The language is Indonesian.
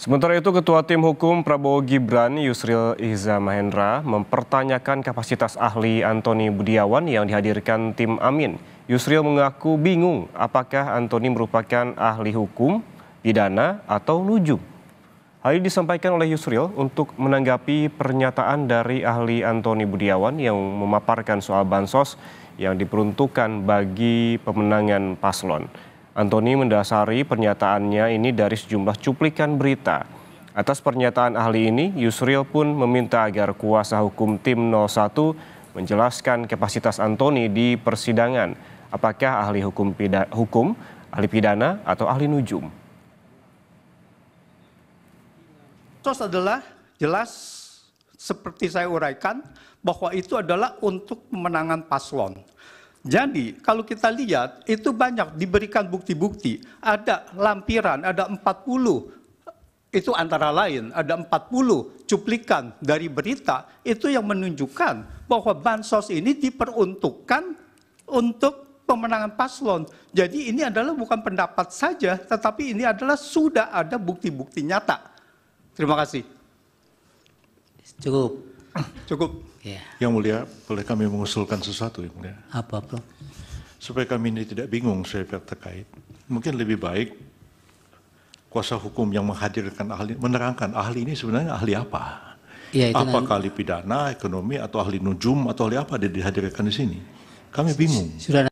Sementara itu Ketua Tim Hukum Prabowo Gibran Yusril Iza Mahendra mempertanyakan kapasitas ahli Antoni Budiawan yang dihadirkan tim Amin. Yusril mengaku bingung apakah Antoni merupakan ahli hukum, pidana, atau lujung. Hal ini disampaikan oleh Yusril untuk menanggapi pernyataan dari ahli Antoni Budiawan yang memaparkan soal bansos yang diperuntukkan bagi pemenangan paslon. Antoni mendasari pernyataannya ini dari sejumlah cuplikan berita. Atas pernyataan ahli ini, Yusril pun meminta agar kuasa hukum tim 01 menjelaskan kapasitas Antoni di persidangan. Apakah ahli hukum, pida, hukum ahli pidana atau ahli nujum? Sos adalah jelas seperti saya uraikan bahwa itu adalah untuk pemenangan paslon. Jadi kalau kita lihat itu banyak diberikan bukti-bukti. Ada lampiran, ada 40 itu antara lain ada 40 cuplikan dari berita itu yang menunjukkan bahwa bansos ini diperuntukkan untuk pemenangan paslon. Jadi ini adalah bukan pendapat saja tetapi ini adalah sudah ada bukti-bukti nyata. Terima kasih. Cukup. Cukup. Ya. Yang mulia, boleh kami mengusulkan sesuatu yang mulia? Apa, Pak? Supaya kami ini tidak bingung saya pihak terkait. Mungkin lebih baik kuasa hukum yang menghadirkan ahli, menerangkan ahli ini sebenarnya ahli apa? Ya, itu Apakah ahli pidana, ekonomi, atau ahli nujum, atau ahli apa dia dihadirkan di sini? Kami bingung. Sudah